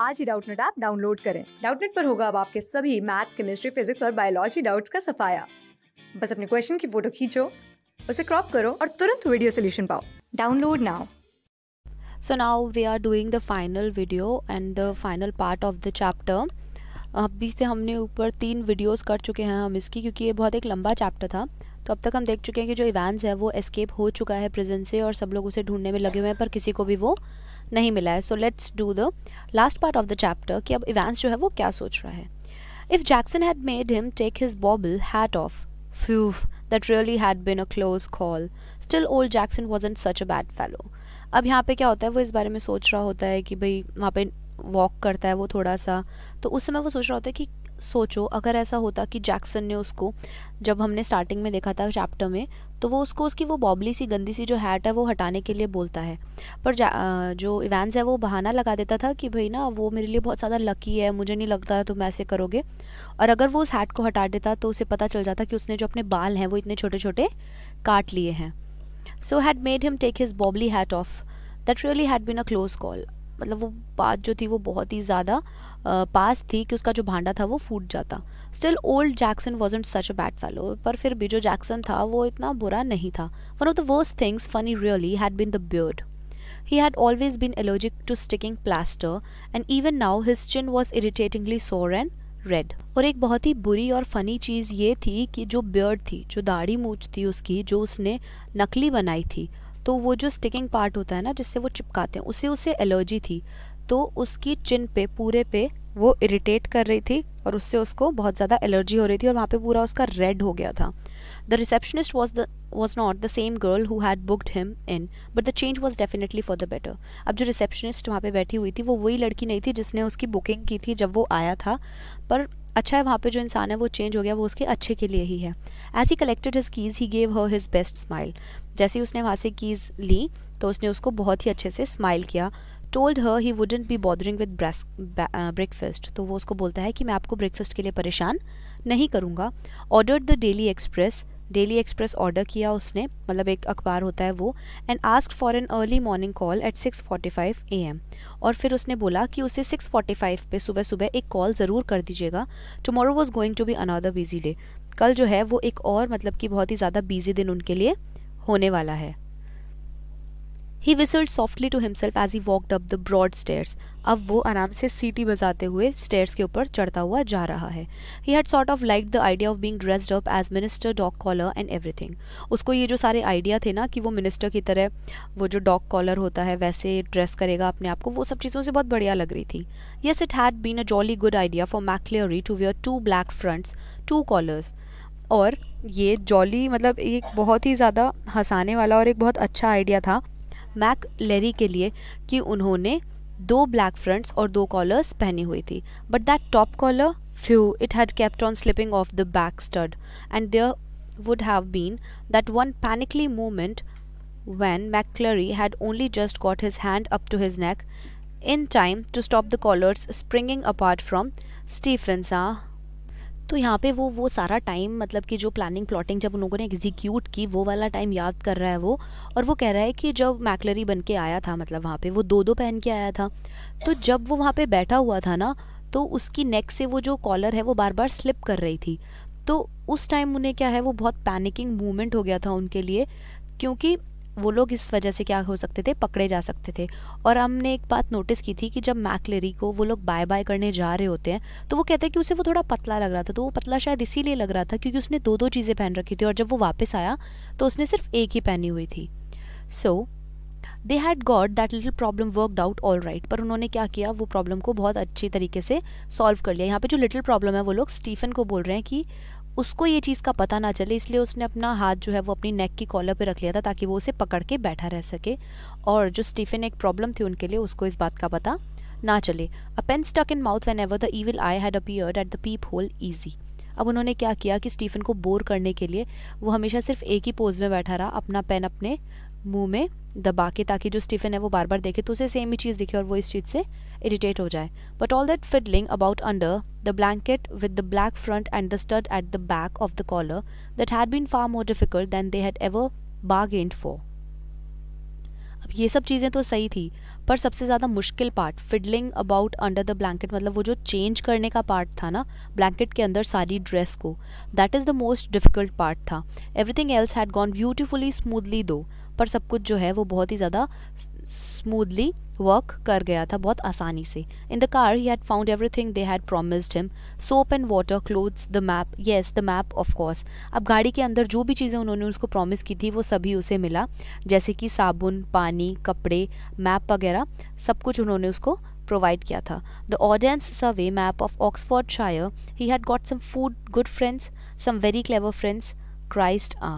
आज ही Doubtnut app download करें डाउटनेट पर होगा अब आपके सभी मैथ्स केमिस्ट्री फिजिक्स और बायोलॉजी डाउट्स का सफाया बस अपने क्वेश्चन की फोटो खींचो उसे क्रॉप करो और तुरंत वीडियो सोल्यूशन पाओ download now so now we are doing the final video and the final part of the chapter अभी से हमने ऊपर तीन वीडियोस कर चुके हैं हम इसकी क्योंकि ये बहुत एक लंबा चैप्टर था तो अब तक हम देख चुके हैं कि जो इवेंस है वो एस्केप हो चुका है प्रेजेंट से और सब लोग उसे ढूंढने में लगे हुए हैं पर किसी को भी वो नहीं मिला है so let's do the last part of the chapter कि अब इवेंस जो है वो क्या सोच रहा है if Jackson had made him take his bobble hat off phew that really had been a close call still old Jackson was and such a bad fellow अब यहाँ पे क्या होता है वो इस बारे में सोच रहा होता है कि भाई वहाँ पे वॉक करता है वो थोड़ा सा तो उस समय वो सोच रहा होता है कि सोचो अगर ऐसा होता कि जैक्सन ने उसको जब हमने स्टार्टिंग में देखा था चैप्टर में तो वो उसको उसकी वो बॉबली सी गंदी सी जो हैट है वो हटाने के लिए बोलता है पर जो इवेंस है वो बहाना लगा देता था कि भाई ना वो मेरे लिए बहुत ज़्यादा लकी है मुझे नहीं लगता तुम ऐसे करोगे और अगर वो उस हैट को हटा देता तो उसे पता चल जाता कि उसने जो अपने बाल हैं वो इतने छोटे छोटे काट लिए हैं so had made him take his bobbly hat off that really had been a close call मतलब वो बात जो थी वो बहुत ही ज़्यादा पास थी कि उसका जो भांडा था वो फूट जाता still old Jackson wasn't such a bad fellow पर फिर भी जो जैक्सन था वो इतना बुरा नहीं था one of the worst things funny really had been the beard He had always been allergic to sticking plaster, and even now his chin was irritatingly sore and red और एक बहुत ही बुरी और फनी चीज़ ये थी कि जो बियर्ड थी जो दाढ़ी मूछ थी उसकी जो उसने नकली बनाई थी तो वो जो स्टिकिंग पार्ट होता है ना जिससे वो चिपकाते हैं उसे उसे एलर्जी थी तो उसकी चिन पे पूरे पे वो इरिटेट कर रही थी और उससे उसको बहुत ज़्यादा एलर्जी हो रही थी और वहाँ पे पूरा उसका रेड हो गया था the receptionist was the was not the same girl who had booked him in but the change was definitely for the better अब जो रिसेप्शनिस्ट वहाँ पे बैठी हुई थी वो वही लड़की नहीं थी जिसने उसकी बुकिंग की थी जब वो आया था पर अच्छा है वहाँ पे जो इंसान है वो चेंज हो गया वो उसके अच्छे के लिए ही है as he collected his keys he gave her his best smile जैसे ही उसने वहाँ से कीज़ ली तो उसने उसको बहुत ही अच्छे से स्माइल किया told her he wouldn't be bothering with breakfast तो वो उसको बोलता है कि मैं आपको ब्रेकफेस्ट के लिए परेशान नहीं करूँगा order the Daily Express Daily Express order किया उसने मतलब एक अखबार होता है वो and ask for an early morning call at 6:45 AM और फिर उसने बोला कि उसे 6:45 पे सुबह सुबह एक कॉल ज़रूर कर दीजिएगा tomorrow was going to be another busy day कल जो है वो एक और मतलब कि बहुत ही ज़्यादा बिजी दिन उनके लिए होने वाला है he whistled softly to himself as he walked up the broad stairs अब वो आराम से सीटी बजाते हुए स्टेयर्स के ऊपर चढ़ता हुआ जा रहा है he had sort of like the idea of being dressed up as minister dog collar and everything उसको ये जो सारे आइडिया थे ना कि वो मिनिस्टर की तरह वो जो डॉग कॉलर होता है वैसे ड्रेस करेगा अपने आप को वो सब चीज़ों से बहुत बढ़िया लग रही थी yes it had been a jolly good idea for McCleary to wear two black fronts two collars और ये जॉली मतलब एक बहुत ही ज़्यादा हंसाने वाला और एक बहुत अच्छा आइडिया था मैक लेरी के लिए कि उन्होंने दो ब्लैक फ्रंट्स और दो कॉलर्स पहनी हुई थी but that top collar phew it had kept on slipping off the back stud and there would have been that one panicky moment when McCleary had only just got his hand up to his neck in time to stop the collars springing apart from Stephens तो यहाँ पे वो वो सारा time मतलब कि जो planning plotting जब उन लोगों ने एग्जीक्यूट की वो वाला टाइम याद कर रहा है वो और वो कह रहा है कि जब मैकलरी बन के आया था मतलब वहाँ पे वो दो दो पहन के आया था तो जब वो वहाँ पे बैठा हुआ था ना तो उसकी नेक से वो जो कॉलर है वो बार बार स्लिप कर रही थी तो उस टाइम उन्हें क्या है वो बहुत पैनिकिंग मूवमेंट हो गया था उनके लिए क्योंकि वो लोग इस वजह से क्या हो सकते थे पकड़े जा सकते थे और हमने एक बात नोटिस की थी कि जब मैकलेरी को वो लोग बाय बाय करने जा रहे होते हैं तो वो कहते हैं कि उसे वो थोड़ा पतला लग रहा था तो वो पतला शायद इसीलिए लग रहा था क्योंकि उसने दो दो चीज़ें पहन रखी थी और जब वो वापस आया तो उसने सिर्फ एक ही पहनी हुई थी so they had got that little problem worked out all right पर उन्होंने क्या किया वो प्रॉब्लम को बहुत अच्छी तरीके से सॉल्व कर लिया यहाँ पे जो लिटिल प्रॉब्लम है वो लोग स्टीफन को बोल रहे हैं कि उसको ये चीज़ का पता ना चले इसलिए उसने अपना हाथ जो है वो अपनी नेक की कॉलर पर रख लिया था ताकि वो उसे पकड़ के बैठा रह सके और जो स्टीफन एक प्रॉब्लम थी उनके लिए उसको इस बात का पता ना चले a pen stuck in mouth whenever the evil eye had appeared at the peephole easy अब उन्होंने क्या किया कि स्टीफन को बोर करने के लिए वो हमेशा सिर्फ एक ही पोज में बैठा रहा अपना पेन अपने मुंह में दबा के ताकि जो स्टीफन है वो बार बार देखे तो उसे सेम ही चीज़ दिखे और वो इस चीज़ से इरिटेट हो जाए but all that fiddling about under the blanket with the black front and the stud at the back of the collar that had been far more difficult than they had ever bargained for अब ये सब चीज़ें तो सही थी पर सबसे ज़्यादा मुश्किल part fiddling about under the blanket मतलब वो जो चेंज करने का पार्ट था ना ब्लैंकेट के अंदर सारी ड्रेस को that is the most difficult part था everything else had gone beautifully smoothly though पर सब कुछ जो है वो बहुत ही ज़्यादा स्मूदली वर्क कर गया था बहुत आसानी से in the car he had found everything they had promised him soap and water clothes the map yes the map of course अब गाड़ी के अंदर जो भी चीज़ें उन्होंने उसको प्रॉमिस की थी वो सभी उसे मिला जैसे कि साबुन पानी कपड़े मैप वगैरह सब कुछ उन्होंने उसको प्रोवाइड किया था the Ordnance survey map of Oxfordshire he had got some food good friends some very clever friends Christ ah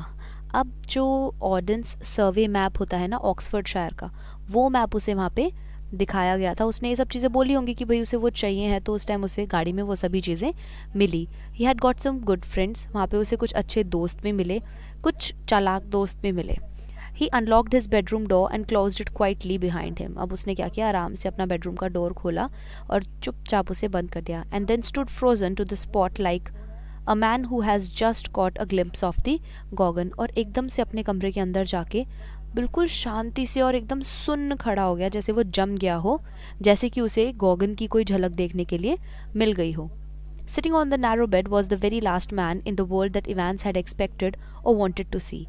अब जो ऑर्डेंस सर्वे मैप होता है ना ऑक्सफर्ड शायर का वो मैप उसे वहाँ पे दिखाया गया था उसने ये सब चीज़ें बोली होंगी कि भाई उसे वो चाहिए है तो उस टाइम उसे गाड़ी में वो सभी चीज़ें मिली he had got some good friends वहाँ पे उसे कुछ अच्छे दोस्त भी मिले कुछ चालाक दोस्त भी मिले he unlocked his bedroom door and close it quietly behind him अब उसने क्या किया आराम से अपना बेडरूम का डोर खोला और चुपचाप उसे बंद कर दिया and then stood frozen to the spot like a man who has just caught a glimpse of the gorgon और एकदम से अपने कमरे के अंदर जाके बिल्कुल शांति से और एकदम सुन्न खड़ा हो गया जैसे वो जम गया हो जैसे कि उसे गॉगन की कोई झलक देखने के लिए मिल गई हो sitting on the narrow bed was the very last man in the world that Evans had expected और वॉन्टेड टू सी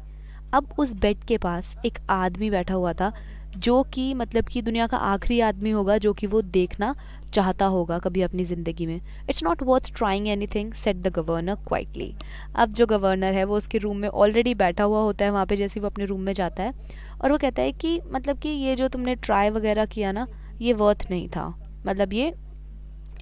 अब उस बेड के पास एक आदमी बैठा हुआ था जो कि मतलब कि दुनिया का आखिरी आदमी होगा जो कि वो देखना चाहता होगा कभी अपनी ज़िंदगी में it's not worth trying anything said the governor quietly अब जो गवर्नर है वो उसके रूम में ऑलरेडी बैठा हुआ होता है वहाँ पे जैसे वो अपने रूम में जाता है और वो कहता है कि मतलब कि ये जो तुमने ट्राई वगैरह किया ना ये वर्थ नहीं था मतलब ये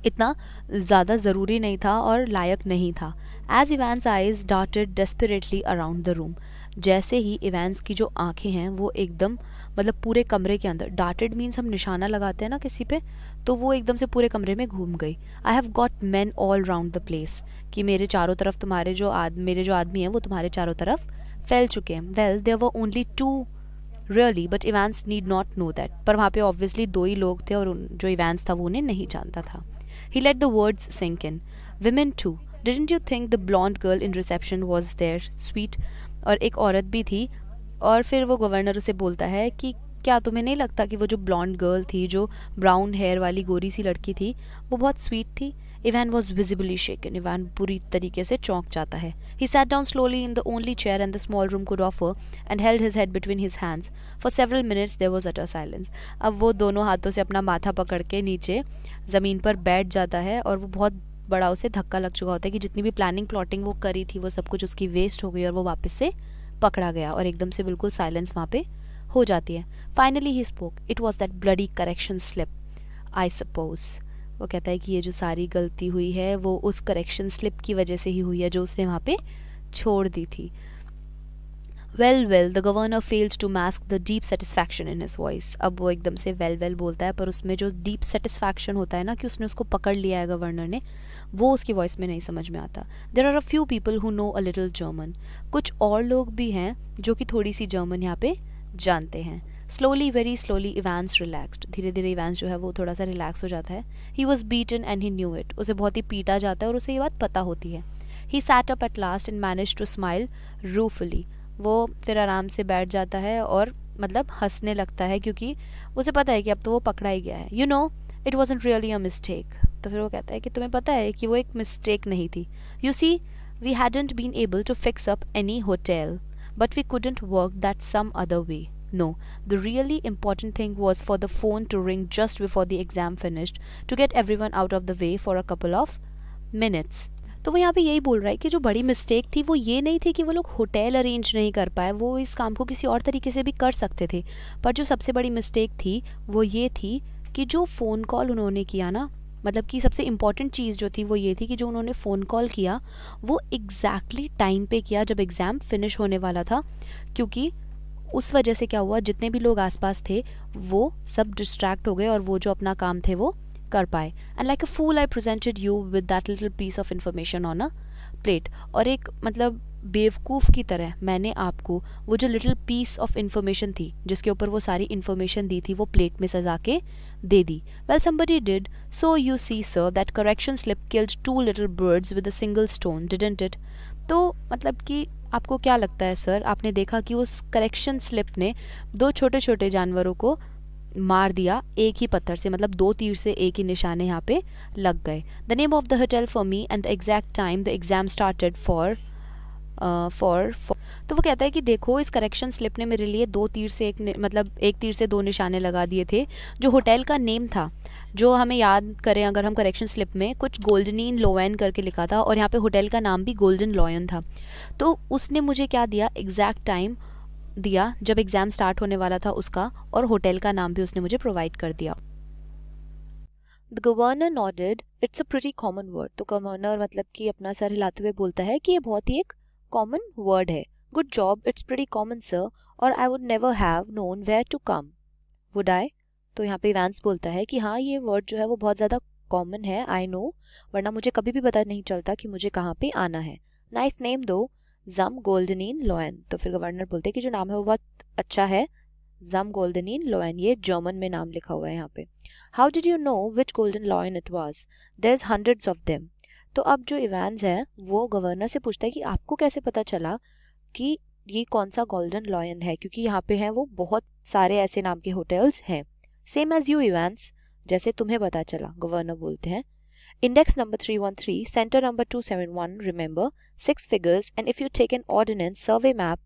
इतना ज़्यादा ज़रूरी नहीं था और लायक नहीं था as Evans eyes darted desperately around the room जैसे ही इवेंस की जो आँखें हैं वो एकदम मतलब पूरे कमरे के अंदर डार्टेड मीन्स हम निशाना लगाते हैं ना किसी पे तो वो एकदम से पूरे कमरे में घूम गई I have got men all round the place कि मेरे चारों तरफ तुम्हारे जो आद मेरे जो आदमी हैं वो तुम्हारे चारों तरफ फैल चुके हैं well there were only two really but Evans need not know that पर वहाँ पे ऑब्वियसली दो ही लोग थे और जो इवेंट्स था वो उन्हें नहीं जानता था he let the words sink in women too didn't you think the blonde girl in reception was there sweet और एक औरत भी थी और फिर वो गवर्नर उसे बोलता है कि क्या तुम्हें नहीं लगता कि वो जो ब्लॉन्ड गर्ल थी जो ब्राउन हेयर वाली गोरी सी लड़की थी वो बहुत स्वीट थी Evan was visibly shaken Evan बुरी तरीके से चौंक जाता है he sat down slowly in the only chair and the small room could offer and held his head between his hands for several minutes there was utter silence अब वो दोनों हाथों से अपना माथा पकड़ के नीचे ज़मीन पर बैठ जाता है और वो बहुत बड़ा उसे धक्का लग चुका होता है कि जितनी भी प्लानिंग प्लॉटिंग वो करी थी वो सब कुछ उसकी वेस्ट हो गई और वो वापस से पकड़ा गया और एकदम से बिल्कुल साइलेंस वहाँ पे हो जाती है finally he spoke it was that bloody correction slip I suppose वो कहता है कि ये जो सारी गलती हुई है वो उस करेक्शन स्लिप की वजह से ही हुई है जो उसने वहाँ पे छोड़ दी थी well well the governor failed to mask the deep satisfaction in his voice अब वो एकदम से वेल well, वेल well बोलता है पर उसमें जो डीप सेटिस्फैक्शन होता है ना कि उसने उसको पकड़ लिया है गवर्नर ने वो उसकी वॉइस में नहीं समझ में आता there are a few people who know a little German कुछ और लोग भी हैं जो कि थोड़ी सी जर्मन यहाँ पे जानते हैं slowly very slowly Evans relaxed धीरे धीरे इवेंस जो है वो थोड़ा सा रिलैक्स हो जाता है he was beaten and he knew it उसे बहुत ही पीटा जाता है और उसे ये बात पता होती है he sat up at last and manage to smile ruefully वो फिर आराम से बैठ जाता है और मतलब हंसने लगता है क्योंकि उसे पता है कि अब तो वो पकड़ा ही गया है you know it was really a mistake तो फिर वो कहता है कि तुम्हें पता है कि वो एक मिस्टेक नहीं थी you see we hadn't been able to fix up any hotel but we couldn't work that some other way no the really important thing was for the phone to ring just before the exam finished to get everyone out of the way for a couple of minutes तो वो यहाँ पे यही बोल रहा है कि जो बड़ी मिस्टेक थी वो ये नहीं थी कि वो लोग होटल अरेंज नहीं कर पाए वो इस काम को किसी और तरीके से भी कर सकते थे पर जो सबसे बड़ी मिस्टेक थी वो ये थी कि जो फ़ोन कॉल उन्होंने किया ना मतलब कि सबसे इम्पॉर्टेंट चीज़ जो थी वो ये थी कि जो उन्होंने फ़ोन कॉल किया वो एग्जैक्टली exactly टाइम पे किया जब एग्ज़ाम फिनिश होने वाला था क्योंकि उस वजह से क्या हुआ जितने भी लोग आसपास थे वो सब डिस्ट्रैक्ट हो गए और वो जो अपना काम थे वो कर पाए and like a fool I presented you with that little piece of information on a plate और एक मतलब बेवकूफ़ की तरह मैंने आपको वो जो लिटिल पीस ऑफ इन्फॉर्मेशन थी जिसके ऊपर वो सारी इन्फॉर्मेशन दी थी वो प्लेट में सजा के दे दी well somebody did so you see sir that correction slip killed two little birds with a single stone didn't it तो मतलब कि आपको क्या लगता है सर आपने देखा कि उस करेक्शन स्लिप ने दो छोटे छोटे जानवरों को मार दिया एक ही पत्थर से मतलब दो तीर से एक ही निशाने यहाँ पे लग गए the name of the hotel for me and the exact time the exam started for for तो वो कहता है कि देखो इस करेक्शन स्लिप ने मेरे लिए दो तीर से एक मतलब एक तीर से दो निशाने लगा दिए थे जो होटल का नेम था जो हमें याद करें अगर हम करेक्शन स्लिप में कुछ गोल्डनिन लोयन करके लिखा था और यहाँ पे होटल का नाम भी गोल्डन लॉयन था तो उसने मुझे क्या दिया एग्जैक्ट टाइम दिया जब एग्ज़ाम स्टार्ट होने वाला था उसका और होटल का नाम भी उसने मुझे प्रोवाइड कर दिया the governor nodded it's a pretty common word तो गवर्नर मतलब कि अपना सर हिलाते हुए बोलता है कि ये बहुत ही एक कॉमन वर्ड है good job it's pretty common sir और I would never have known where to come would I तो यहाँ पे इवेंस बोलता है कि हाँ ये वर्ड जो है वो बहुत ज़्यादा कॉमन है आई नो वरना मुझे कभी भी पता नहीं चलता कि मुझे कहाँ पे आना है नाइस नेम दो जम इन लोएन तो फिर गवर्नर बोलते हैं कि जो नाम है वो बहुत अच्छा है जम इन लॉयन ये जर्मन में नाम लिखा हुआ है यहाँ पे how did you know which golden lion it was there is hundreds of them तो अब जो इवेंस है वो गवर्नर से पूछता है कि आपको कैसे पता चला कि ये कौन सा गोल्डन लॉयन है क्योंकि यहाँ पे है वो बहुत सारे ऐसे नाम के होटल्स हैं सेम एज यू इवेंट्स जैसे तुम्हें पता चला गवर्नर बोलते हैं index number three one three centre number two seven one remember six figures and if you take an ordnance survey map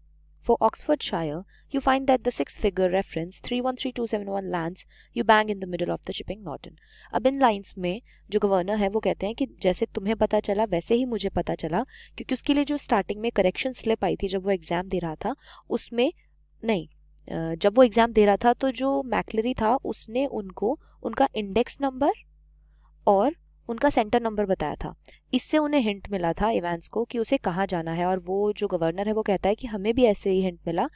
For Oxfordshire, you find that the six figure reference 313271 lands you bang in the middle of the Chipping norton. अब इन lines में जो governor है वो कहते हैं कि जैसे तुम्हें पता चला वैसे ही मुझे पता चला क्योंकि उसके लिए जो स्टार्टिंग में करेक्शन स्लिप आई थी जब वो एग्ज़ाम दे रहा था उसमें नहीं जब वो एग्ज़ाम दे रहा था तो जो मैकलरी था उसने उनको उनका इंडेक्स नंबर और उनका सेंटर नंबर बताया था इससे उन्हें हिंट मिला था इवेंस को कि उसे कहाँ जाना है और वो जो गवर्नर है वो कहता है कि हमें भी ऐसे ही हिंट मिला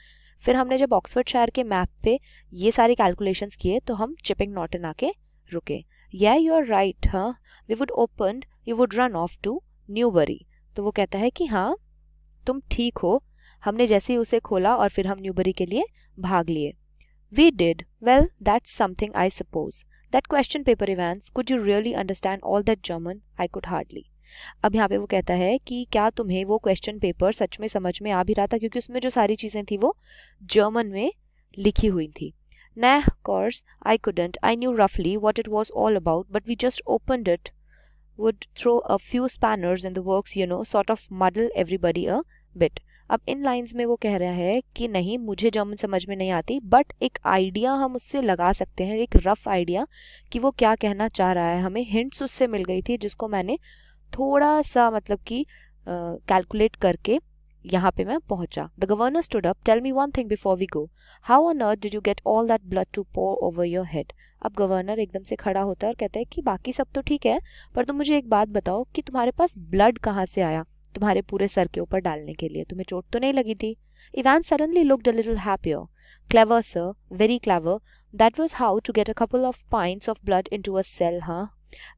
फिर हमने जब ऑक्सफर्ड शहर के मैप पे ये सारे कैलकुलेशंस किए तो हम चिपिंग नॉटन आके रुके या यू आर राइट हाँ we would open you would run off to Newbury तो वो कहता है कि हाँ तुम ठीक हो हमने जैसे ही उसे खोला और फिर हम न्यूबरी के लिए भाग लिए we did well that's something I suppose that question paper Evans could you really understand all that German I could hardly अब यहाँ पे वो कहता है कि क्या तुम्हें वो क्वेश्चन पेपर सच में समझ में आ भी रहा था क्योंकि उसमें जो सारी चीज़ें थी वो जर्मन में लिखी हुई थी Nah, course, I couldn't. I knew roughly what it was all about, but we just opened it. Would throw a few spanners in the works, you know, sort of muddle everybody a bit. अब इन lines में वो कह रहा है कि नहीं मुझे German समझ में नहीं आती बट एक आइडिया हम उससे लगा सकते हैं एक रफ आइडिया कि वो क्या कहना चाह रहा है हमें हिंट्स उससे मिल गई थी जिसको मैंने थोड़ा सा मतलब कि कैलकुलेट uh, करके यहाँ पे मैं पहुंचा the governor stood up tell me one thing before we go how on earth did you get all that blood to pour over your head अब गवर्नर एकदम से खड़ा होता है और कहता है कि बाकी सब तो ठीक है पर तुम तो मुझे एक बात बताओ कि तुम्हारे पास ब्लड कहाँ से आया तुम्हारे पूरे सर के ऊपर डालने के लिए तुम्हें चोट तो नहीं लगी थी Evan suddenly looked a little happier clever sir very clever that was how to get a couple of pints of blood into a cell हाँ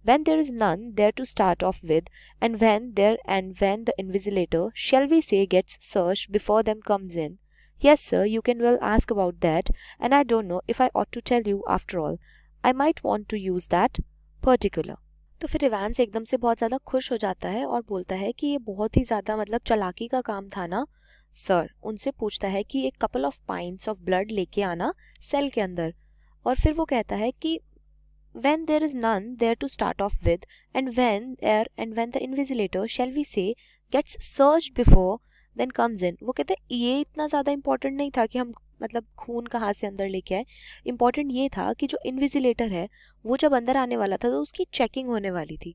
when there is none there to start off with and when there and when the invigilator shall we say gets searched before them comes in yes sir you can well ask about that and i don't know if i ought to tell you after all i might want to use that particular तो फिर रिवान्स एकदम से बहुत ज़्यादा खुश हो जाता है और बोलता है कि ये बहुत ही ज़्यादा मतलब चलाकी का काम था ना सर उनसे पूछता है कि एक couple of pints of blood लेके आना सेल के अंदर और फिर वो कहता है कि when there is none there to start off with and when there and when the invigilator shall we say gets search before then comes in वो कहते हैं ये इतना ज़्यादा इंपॉर्टेंट नहीं था कि हम मतलब खून कहाँ से अंदर लेके आए इम्पॉर्टेंट ये था कि जो इन्विजिलेटर है वो जब अंदर आने वाला था तो उसकी चेकिंग होने वाली थी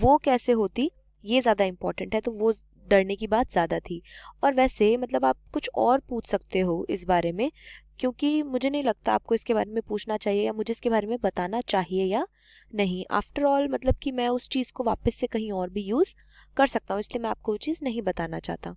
वो कैसे होती ये ज़्यादा इम्पॉर्टेंट है तो वो डरने की बात ज़्यादा थी और वैसे मतलब आप कुछ और पूछ सकते हो इस बारे में क्योंकि मुझे नहीं लगता आपको इसके बारे में पूछना चाहिए या मुझे इसके बारे में बताना चाहिए या नहीं आफ्टर ऑल मतलब कि मैं उस चीज़ को वापस से कहीं और भी यूज़ कर सकता हूँ इसलिए मैं आपको वो चीज़ नहीं बताना चाहता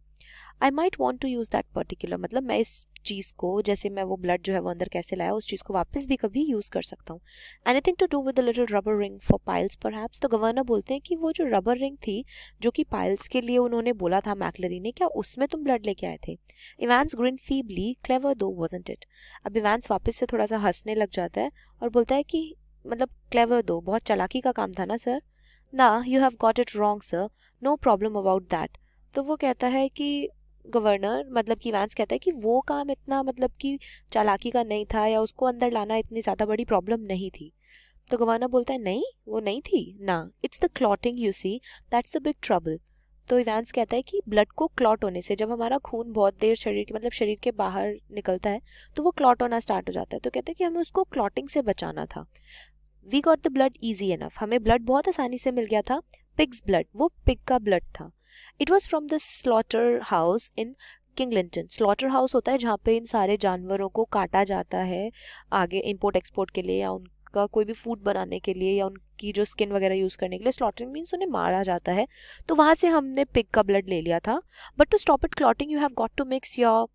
I might want to use that particular मतलब मैं इस चीज़ को जैसे मैं वो ब्लड जो है वो अंदर कैसे लाया उस चीज़ को वापस भी कभी यूज़ कर सकता हूँ anything to do with little rubber ring for piles पर तो गवर्नर बोलते हैं कि वो जो रबर रिंग थी जो कि पाइल्स के लिए उन्होंने बोला था मैकलरी ने क्या उसमें तुम ब्लड लेके आए थे ग्रीन फी feebly clever though wasn't it अब इवेंस वापस से थोड़ा सा हंसने लग जाता है और बोलता है कि मतलब क्लेवर दो बहुत चालाकी का काम था ना सर ना you have got it wrong sir no problem about that तो वो कहता है कि गवर्नर मतलब कि वैंस कहता है कि वो काम इतना मतलब कि चालाकी का नहीं था या उसको अंदर लाना इतनी ज़्यादा बड़ी प्रॉब्लम नहीं थी तो गवर्नर बोलता है नहीं वो नहीं थी ना it's the clotting you see that's the big trouble तो इवेंस कहता है कि ब्लड को क्लॉट होने से जब हमारा खून बहुत देर शरीर के मतलब शरीर के बाहर निकलता है तो वो क्लॉट होना स्टार्ट हो जाता है तो कहते हैं कि हमें उसको क्लॉटिंग से बचाना था we got the blood easy enough हमें ब्लड बहुत आसानी से मिल गया था पिग्स ब्लड वो पिग का ब्लड था it was from the slaughter house in Kidlington slaughter house होता है जहाँ पे इन सारे जानवरों को काटा जाता है आगे इम्पोर्ट एक्सपोर्ट के लिए या उनका कोई भी फूड बनाने के लिए या उनकी जो स्किन वगैरह यूज़ करने के लिए स्लॉटरिंग मीन्स उन्हें मारा जाता है तो वहाँ से हमने पिक का ब्लड ले लिया था but to stop it clotting you have got to mix your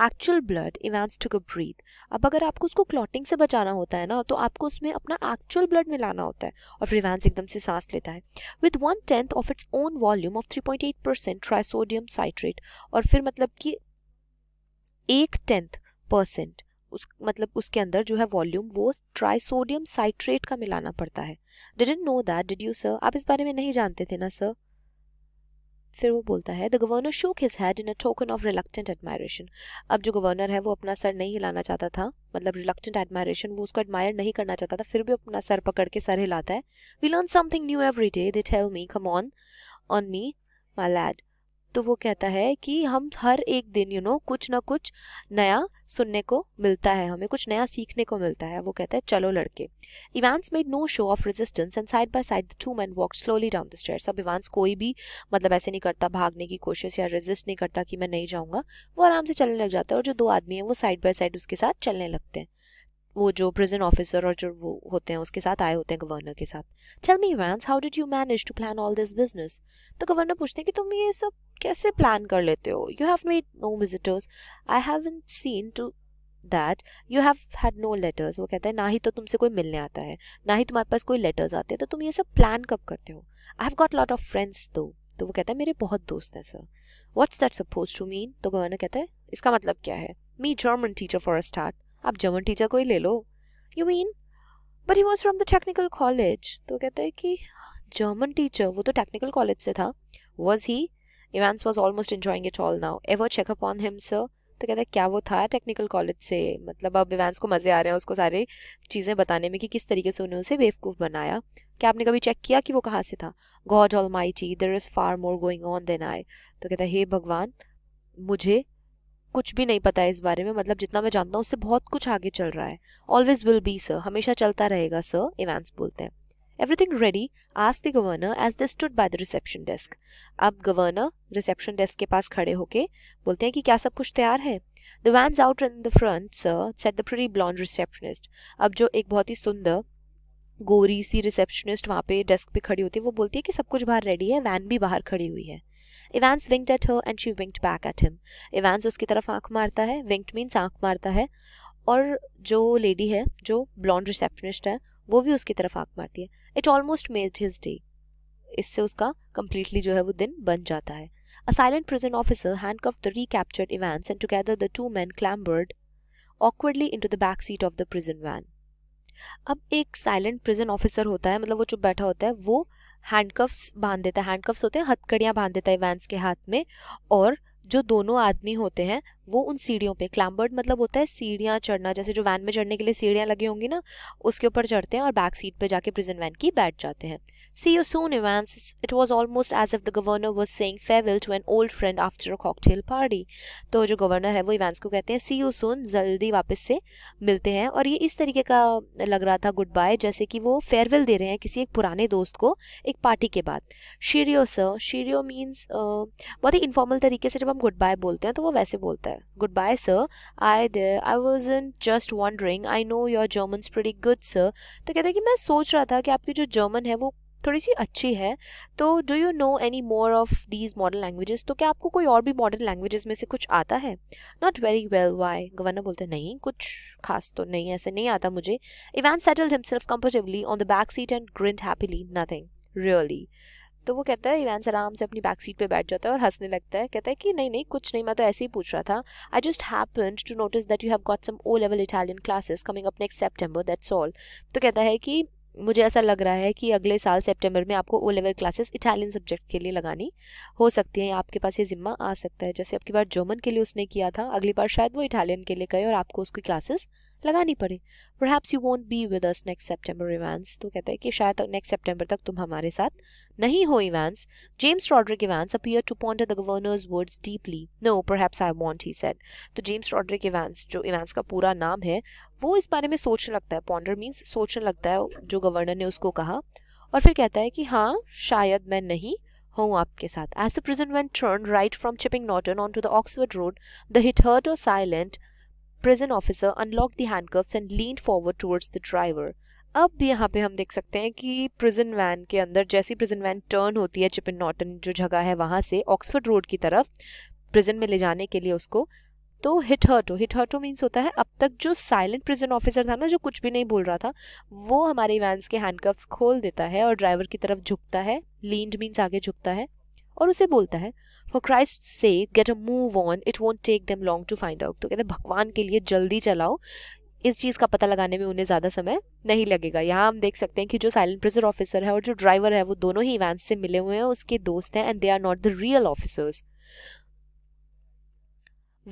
actual blood Evans to breathe अब अगर आपको उसको क्लॉटिंग से बचाना होता है ना तो आपको उसमें अपना एक्चुअल ब्लड मिलाना होता है और फिर इवेंस एकदम से सांस लेता है with one tenth of its own volume of three point eight percent trisodium citrate और फिर मतलब कि एक टेंथ परसेंट उस मतलब उसके अंदर जो है वॉल्यूम वो ट्राइसोडियम साइट्रेट का मिलाना पड़ता है didn't know that did you sir आप इस बारे में नहीं जानते थे ना सर फिर वो बोलता है the governor shook his head in a token of reluctant admiration अब जो गवर्नर है वो अपना सर नहीं हिलाना चाहता था मतलब रिलक्टेंट एडमायरेशन वो उसको एडमायर नहीं करना चाहता था फिर भी अपना सर पकड़ के सर हिलाता है we learn something new every day they tell me come on on me my lad तो वो कहता है कि हम हर एक दिन यू you नो know, कुछ ना कुछ नया सुनने को मिलता है हमें कुछ नया सीखने को मिलता है वो कहता है चलो लड़के Evans made no show of resistance and side by side the two man walk slowly down the stairs अब इवान्स कोई भी मतलब ऐसे नहीं करता भागने की कोशिश या रेजिस्ट नहीं करता कि मैं नहीं जाऊँगा वो आराम से चलने लग जाता है और जो दो आदमी हैं वो साइड बाय साइड उसके साथ चलने लगते हैं वो जो प्रिजन ऑफिसर और जो वो होते हैं उसके साथ आए होते हैं गवर्नर के साथ tell me Evans how did you manage to plan all this business तो गवर्नर पूछते हैं कि तुम ये सब कैसे प्लान कर लेते हो you have made no visitors I have seen to that you have had no letters वो कहते हैं ना ही तो तुमसे कोई मिलने आता है ना ही तुम्हारे पास कोई लेटर्स आते हैं तो तुम ये सब प्लान कब करते हो I have got lot of friends though तो वो कहता है मेरे बहुत दोस्त हैं sir what's that suppose to mean तो गवर्नर कहता है इसका मतलब क्या है me German teacher for a start आप जर्मन टीचर को ही ले लो you mean but he was from the technical college तो कहते हैं कि जर्मन टीचर वो तो टेक्निकल कॉलेज से था was he Evans was almost enjoying it all now ever check up on him sir तो कहते हैं क्या वो था टेक्निकल कॉलेज से मतलब अब इवेंस को मज़े आ रहे हैं उसको सारे चीज़ें बताने में कि किस तरीके से उन्हें उसे बेवकूफ़ बनाया क्या आपने कभी चेक किया कि वो कहाँ से था गॉड ऑल माई ची there is far more going on than I तो कहता है हे भगवान मुझे कुछ भी नहीं पता है इस बारे में मतलब जितना मैं जानता हूँ उससे बहुत कुछ आगे चल रहा है ऑलवेज विल बी सर हमेशा चलता रहेगा सर इवेंस बोलते हैं एवरीथिंग रेडी आज the governor as the stood by the reception desk अब गवर्नर रिसेप्शन डेस्क के पास खड़े होके बोलते हैं कि क्या सब कुछ तैयार है the van's out in the front sir said the pre blonde receptionist अब जो एक बहुत ही सुंदर गोरी सी रिसेप्शनिस्ट वहाँ पे डेस्क पे खड़ी होती है वो बोलती है कि सब कुछ बाहर रेडी है वैन भी बाहर खड़ी हुई है Evans winked at her and she winked back at him Evans उसकी तरफ आंख मारता है विंक्ड मीन्स आंख मारता है और जो लेडी है जो ब्लॉन्ड रिसेप्शनिस्ट है वो भी उसकी तरफ आंख मारती है it almost made his day इससे उसका कम्प्लीटली जो है वो दिन बन जाता है a silent prison officer handcuff the recaptured Evans and together the two man clambered awkwardly into the back seat of the prison van अब एक साइलेंट प्रिजन ऑफिसर होता है मतलब वो चुप बैठा होता है वो हैंडकफ्स बांध देता है हैंडकफ्स होते हैं हथकड़ियाँ बांध देता है वैंस के हाथ में और जो दोनों आदमी होते हैं वो उन सीढ़ियों पे क्लैम्बर्ड मतलब होता है सीढ़ियाँ चढ़ना जैसे जो वैन में चढ़ने के लिए सीढ़ियाँ लगी होंगी ना उसके ऊपर चढ़ते हैं और बैक सीट पे जाके प्रिजन वैन की बैठ जाते हैं see you soon Evans it was almost as if the governor was saying farewell to an old friend after a cocktail party तो जो गवर्नर है वो इवेंस को कहते हैं सी यू सून जल्दी वापस से मिलते हैं और ये इस तरीके का लग रहा था गुड बाय जैसे कि वो फेयरवेल दे रहे हैं किसी एक पुराने दोस्त को एक पार्टी के बाद शीरियो सर शीरियो मीन्स बहुत ही इन्फॉर्मल तरीके से जब हम गुड बाय बोलते हैं तो वो वैसे बोलता है reply. Goodbye, sir. I there. Was in just wondering I know your German pretty good, sir. तो कहते हैं कि मैं सोच रहा था कि आपकी जो जर्मन है वो थोड़ी सी अच्छी है तो do you know any more of these modern languages तो क्या आपको कोई और भी मॉडर्न लैंग्वेजेस में से कुछ आता है not very well why governor बोलते नहीं कुछ खास तो नहीं ऐसे नहीं आता मुझे Evan settled himself comfortably on the back seat and grinned happily nothing really तो वो कहता है इवेंस आराम से अपनी बैक सीट पे बैठ जाता है और हंसने लगता है कहता है कि नहीं नहीं कुछ नहीं मैं तो ऐसे ही पूछ रहा था I just happen to notice that you have got some O level Italian classes coming up next September that's all तो कहता है कि मुझे ऐसा लग रहा है कि अगले साल सेप्टेम्बर में आपको O level classes Italian subject के लिए लगानी हो सकती है आपके पास ये जिम्मा आ सकता है जैसे आपकी बार जर्मन के लिए उसने किया था अगली बार शायद वो इटालियन के लिए गए और आपको उसकी क्लासेस लगानी पड़े perhaps you won't be with us next September Evans तो कहता है कि शायद तक नेक्स्ट सेप्टेम्बर तक तुम हमारे साथ नहीं हो Evans James Roderick Evans appear to ponder the governor's words deeply no perhaps I won't he said तो जेम्स रॉड्रिक इवेंस जो इवेंस का पूरा नाम है वो इस बारे में सोचने लगता है पॉन्डर मीन्स सोचने लगता है जो गवर्नर ने उसको कहा और फिर कहता है कि हाँ शायद मैं नहीं हूँ आपके साथ as the prison van turn right from Chipping Norton on to the Oxford road the hitherto silent prison officer unlock the handcuffs and lean forward towards the driver अब यहाँ पे हम देख सकते हैं कि प्रिजन वैन के अंदर जैसी प्रिजन वैन टर्न होती है चिपिन नॉटन जो जगह है वहाँ से ऑक्सफर्ड रोड की तरफ प्रिजन में ले जाने के लिए उसको तो hitherto hitherto means होता है अब तक जो साइलेंट प्रिजन ऑफिसर था ना जो कुछ भी नहीं बोल रहा था वो हमारे वैंस के हैंडकफ्स खोल देता है और ड्राइवर की तरफ झुकता है लीन्ड मीन्स आगे झुकता है और उसे बोलता है for Christ sake get a move on it won't take them long to find out तो कहते हैं भगवान के लिए जल्दी चलाओ इस चीज़ का पता लगाने में उन्हें ज़्यादा समय नहीं लगेगा यहाँ हम देख सकते हैं कि जो साइलेंट प्रिजर ऑफिसर है और जो ड्राइवर है वो दोनों ही वैन से मिले हुए हैं उसके दोस्त हैं and they are not the real officers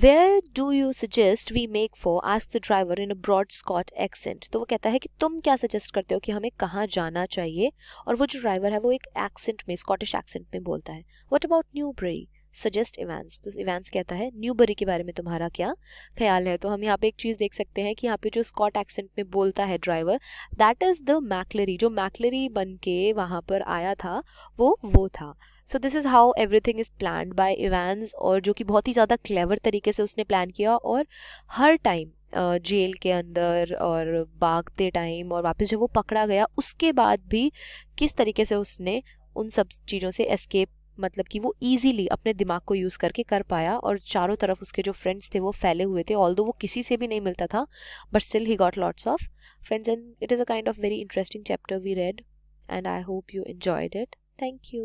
where do you suggest we make for ask the driver in a broad Scot accent तो वो कहता है कि तुम क्या सजेस्ट करते हो कि हमें कहाँ जाना चाहिए और वो जो ड्राइवर है वो एक एक्सेंट में स्कॉटिश एक्सेंट में बोलता है what about new Newbury suggested Evans तो इवेंट्स कहता है न्यू बरी के बारे में तुम्हारा क्या ख्याल है तो हम यहाँ पे एक चीज़ देख सकते हैं कि यहाँ पे जो स्कॉट एक्सेंट में बोलता है driver that is the McLeary जो मैकलरी बन के वहाँ पर आया था वो वो था so this is how everything is plan by Evans और जो कि बहुत ही ज़्यादा क्लेवर तरीके से उसने प्लान किया और हर टाइम जेल के अंदर और भागते टाइम और वापस जब वो पकड़ा गया उसके बाद भी किस तरीके से उसने उन सब चीज़ों से एस्केप मतलब कि वो ईजीली अपने दिमाग को यूज़ करके कर पाया और चारों तरफ उसके जो फ्रेंड्स थे वो फैले हुए थे ऑल वो किसी से भी नहीं मिलता था but still he got lots of friends and it is a kind of very interesting chapter we read and I hope you enjoyed it thank you